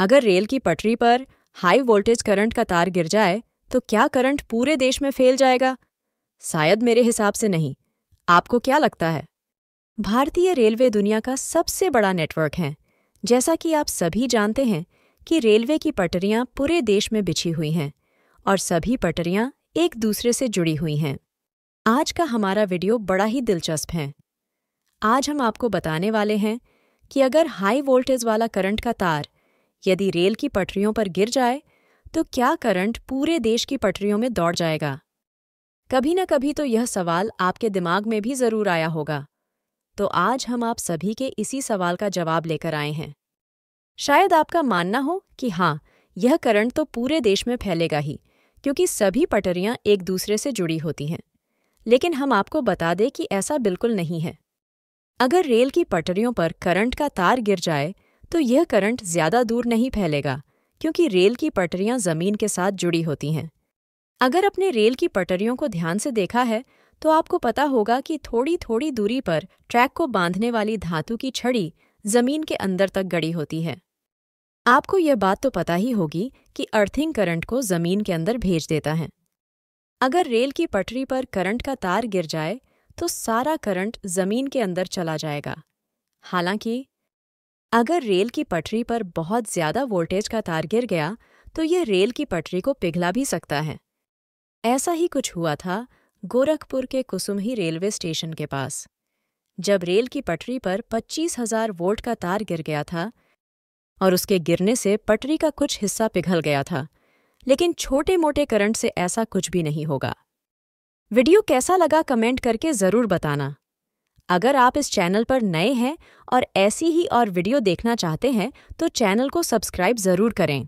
अगर रेल की पटरी पर हाई वोल्टेज करंट का तार गिर जाए तो क्या करंट पूरे देश में फैल जाएगा शायद मेरे हिसाब से नहीं आपको क्या लगता है भारतीय रेलवे दुनिया का सबसे बड़ा नेटवर्क है जैसा कि आप सभी जानते हैं कि रेलवे की पटरियां पूरे देश में बिछी हुई हैं और सभी पटरियां एक दूसरे से जुड़ी हुई हैं आज का हमारा वीडियो बड़ा ही दिलचस्प है आज हम आपको बताने वाले हैं कि अगर हाई वोल्टेज वाला करंट का तार यदि रेल की पटरियों पर गिर जाए तो क्या करंट पूरे देश की पटरियों में दौड़ जाएगा कभी न कभी तो यह सवाल आपके दिमाग में भी जरूर आया होगा तो आज हम आप सभी के इसी सवाल का जवाब लेकर आए हैं शायद आपका मानना हो कि हाँ यह करंट तो पूरे देश में फैलेगा ही क्योंकि सभी पटरियां एक दूसरे से जुड़ी होती हैं लेकिन हम आपको बता दें कि ऐसा बिल्कुल नहीं है अगर रेल की पटरियों पर करंट का तार गिर जाए तो यह करंट ज़्यादा दूर नहीं फैलेगा क्योंकि रेल की पटरियां ज़मीन के साथ जुड़ी होती हैं अगर अपने रेल की पटरियों को ध्यान से देखा है तो आपको पता होगा कि थोड़ी थोड़ी दूरी पर ट्रैक को बांधने वाली धातु की छड़ी जमीन के अंदर तक गड़ी होती है आपको यह बात तो पता ही होगी कि अर्थिंग करंट को जमीन के अंदर भेज देता है अगर रेल की पटरी पर करंट का तार गिर जाए तो सारा करंट जमीन के अंदर चला जाएगा हालांकि अगर रेल की पटरी पर बहुत ज़्यादा वोल्टेज का तार गिर गया तो यह रेल की पटरी को पिघला भी सकता है ऐसा ही कुछ हुआ था गोरखपुर के कुसुमही रेलवे स्टेशन के पास जब रेल की पटरी पर पच्चीस हजार वोल्ट का तार गिर गया था और उसके गिरने से पटरी का कुछ हिस्सा पिघल गया था लेकिन छोटे मोटे करंट से ऐसा कुछ भी नहीं होगा वीडियो कैसा लगा कमेंट करके ज़रूर बताना अगर आप इस चैनल पर नए हैं और ऐसी ही और वीडियो देखना चाहते हैं तो चैनल को सब्सक्राइब ज़रूर करें